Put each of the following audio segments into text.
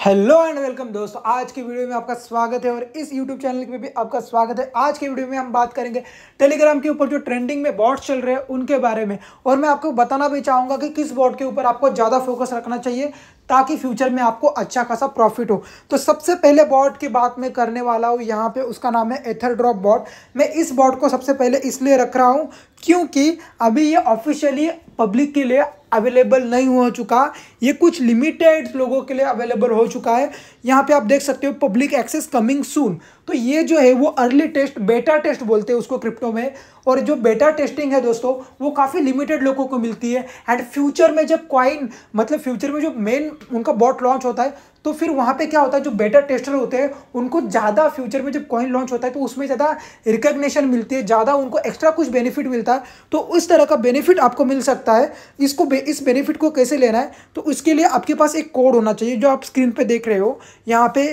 hello and welcome दोस्तों आज की वीडियो में आपका स्वागत है और इस यूट्यूब चैनल में भी आपका स्वागत है आज की वीडियो में हम बात करेंगे टेलीग्राम के ऊपर जो ट्रेंडिंग में बॉट्स चल रहे हैं उनके बारे में और मैं आपको बताना भी चाहूँगा कि किस बॉट के ऊपर आपको ज़्यादा फोकस रखना चाहिए ताकि फ्यूचर में आपको अच्छा खासा प्रॉफिट हो तो सबसे पहले बॉट की बात मैं करने वाला हूँ यहाँ पे उसका नाम है एथर ड्रॉप बॉट मैं इस बॉट को सबसे पहले इसलिए रख रहा हूँ क्योंकि अभी ये ऑफिशियली पब्लिक के लिए अवेलेबल नहीं हो चुका ये कुछ लिमिटेड लोगों के लिए अवेलेबल हो चुका है यहाँ पे आप देख सकते हो पब्लिक एक्सेस कमिंग सून तो ये जो है वो अर्ली टेस्ट बेटा टेस्ट बोलते हैं उसको क्रिप्टो में और जो बेटा टेस्टिंग है दोस्तों वो काफ़ी लिमिटेड लोगों को मिलती है एंड फ्यूचर में जब कॉइन मतलब फ्यूचर में जो मेन उनका बॉट लॉन्च होता है तो फिर वहाँ पे क्या होता है जो बेटर टेस्टर होते हैं उनको ज़्यादा फ्यूचर में जब कॉइन लॉन्च होता है तो उसमें ज़्यादा रिकग्नेशन मिलती है ज़्यादा उनको एक्स्ट्रा कुछ बेनिफिट मिलता है तो उस तरह का बेनिफिट आपको मिल सकता है इसको इस बेनिफिट को कैसे लेना है तो उसके लिए आपके पास एक कोड होना चाहिए जो आप स्क्रीन पे देख रहे हो यहाँ पे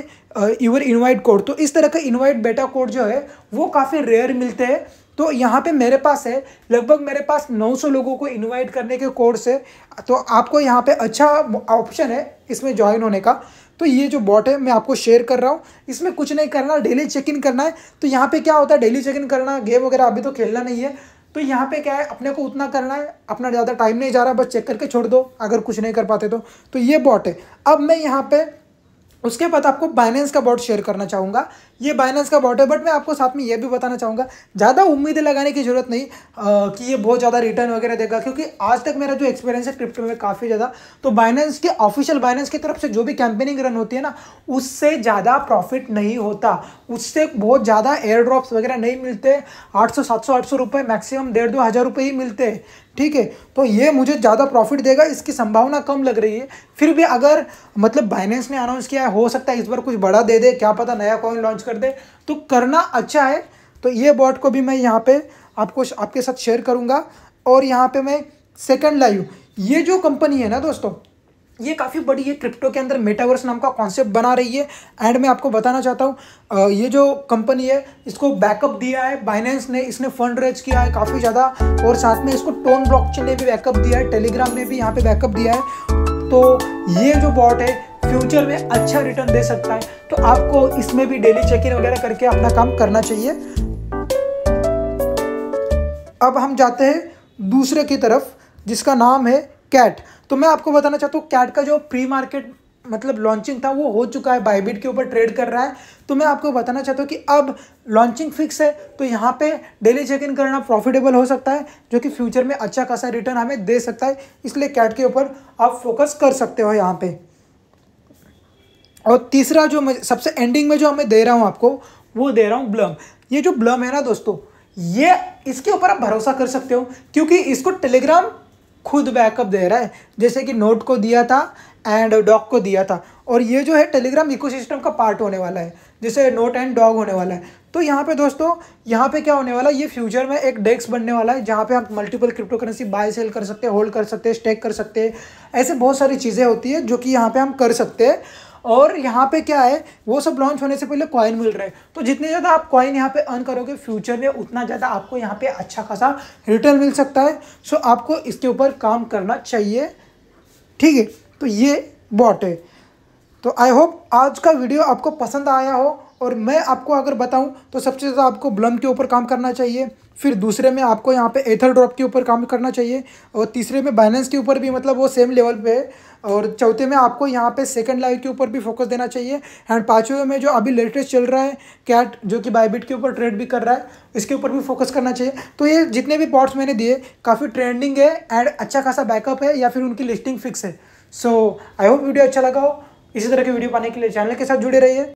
यूर इनवाइट कोड तो इस तरह का इनवाइट बेटा कोड जो है वो काफ़ी रेयर मिलते हैं तो यहाँ पे मेरे पास है लगभग मेरे पास 900 लोगों को इनवाइट करने के कोर्स है तो आपको यहाँ पे अच्छा ऑप्शन है इसमें ज्वाइन होने का तो ये जो बॉट है मैं आपको शेयर कर रहा हूँ इसमें कुछ नहीं करना डेली चेक इन करना है तो यहाँ पे क्या होता है डेली चेक इन करना गेम वगैरह अभी तो खेलना नहीं है तो यहाँ पे क्या है अपने को उतना करना है अपना ज़्यादा टाइम नहीं जा रहा बस चेक करके छोड़ दो अगर कुछ नहीं कर पाते तो तो ये बॉट है अब मैं यहाँ पे उसके बाद आपको बाइनेंस का बॉट शेयर करना चाहूँगा ये बाइनेंस का बॉट है बट मैं आपको साथ में ये भी बताना चाहूँगा ज़्यादा उम्मीदें लगाने की ज़रूरत नहीं आ, कि ये बहुत ज़्यादा रिटर्न वगैरह देगा क्योंकि आज तक मेरा जो एक्सपीरियंस है क्रिप्टो में काफ़ी ज़्यादा तो बाइनेंस के ऑफिशियल बाइनेंस की तरफ से जो भी कैंपेनिंग रन होती है ना उससे ज़्यादा प्रॉफिट नहीं होता उससे बहुत ज़्यादा एयर ड्रॉप्स वगैरह नहीं मिलते आठ सौ सात सौ आठ सौ रुपये मैक्सिमम डेढ़ दो हज़ार रुपये ही मिलते हैं ठीक है तो ये मुझे ज़्यादा प्रॉफिट देगा इसकी संभावना कम लग रही है फिर भी अगर मतलब बाइनेंस ने अनाउंस किया हो सकता है इस बार कुछ बड़ा दे दे क्या पता नया कॉइन लॉन्च कर दे तो करना अच्छा है तो ये बॉट को भी मैं यहाँ पे आपको आपके साथ शेयर करूँगा और यहाँ पे मैं सेकंड लाइव ये जो कंपनी है ना दोस्तों ये काफ़ी बड़ी है क्रिप्टो के अंदर मेटावर्स नाम का कॉन्सेप्ट बना रही है एंड मैं आपको बताना चाहता हूँ ये जो कंपनी है इसको बैकअप दिया है बाइनेंस ने इसने फंड रेज किया है काफ़ी ज़्यादा और साथ में इसको टोन ब्लॉकचेन ने भी बैकअप दिया है टेलीग्राम ने भी यहाँ पे बैकअप दिया है तो ये जो बॉट है फ्यूचर में अच्छा रिटर्न दे सकता है तो आपको इसमें भी डेली चेक इन वगैरह करके अपना काम करना चाहिए अब हम जाते हैं दूसरे की तरफ जिसका नाम है कैट तो मैं आपको बताना चाहता हूँ कैट का जो प्री मार्केट मतलब लॉन्चिंग था वो हो चुका है बाइबिट के ऊपर ट्रेड कर रहा है तो मैं आपको बताना चाहता हूँ कि अब लॉन्चिंग फिक्स है तो यहाँ पे डेली चेक इन करना प्रॉफिटेबल हो सकता है जो कि फ्यूचर में अच्छा खासा रिटर्न हमें दे सकता है इसलिए कैट के ऊपर आप फोकस कर सकते हो यहाँ पर और तीसरा जो मैं सबसे एंडिंग में जो हमें दे रहा हूँ आपको वो दे रहा हूँ ब्लम ये जो ब्लम है ना दोस्तों ये इसके ऊपर आप भरोसा कर सकते हो क्योंकि इसको टेलीग्राम खुद बैकअप दे रहा है जैसे कि नोट को दिया था एंड डॉग को दिया था और ये जो है टेलीग्राम इकोसिस्टम का पार्ट होने वाला है जैसे नोट एंड डॉग होने वाला है तो यहाँ पे दोस्तों यहाँ पे क्या होने वाला है ये फ्यूचर में एक डेस्क बनने वाला है जहाँ पे आप multiple cryptocurrency buy sell कर सकते हैं होल्ड कर सकते हैं स्टेक कर सकते हैं ऐसे बहुत सारी चीज़ें होती है जो कि यहाँ पे हम कर सकते हैं और यहाँ पे क्या है वो सब लॉन्च होने से पहले कॉइन मिल रहे हैं तो जितने ज़्यादा आप कॉइन यहाँ पे अर्न करोगे फ्यूचर में उतना ज़्यादा आपको यहाँ पे अच्छा खासा रिटर्न मिल सकता है सो आपको इसके ऊपर काम करना चाहिए ठीक है तो ये बॉट है तो आई होप आज का वीडियो आपको पसंद आया हो और मैं आपको अगर बताऊं तो सबसे ज़्यादा आपको ब्लम के ऊपर काम करना चाहिए फिर दूसरे में आपको यहाँ पे एथर ड्रॉप के ऊपर काम करना चाहिए और तीसरे में बैलेंस के ऊपर भी मतलब वो सेम लेवल पे है और चौथे में आपको यहाँ पे सेकंड लाइव के ऊपर भी फोकस देना चाहिए एंड पाँचवें में जो अभी लेटेस्ट चल रहा है कैट जो कि बाइबिट के ऊपर ट्रेड भी कर रहा है इसके ऊपर भी फोकस करना चाहिए तो ये जितने भी पॉट्स मैंने दिए काफ़ी ट्रेंडिंग है एंड अच्छा खासा बैकअप है या फिर उनकी लिस्टिंग फिक्स है सो आई होप वीडियो अच्छा लगा हो इसी तरह की वीडियो पाने के लिए चैनल के साथ जुड़े रहिए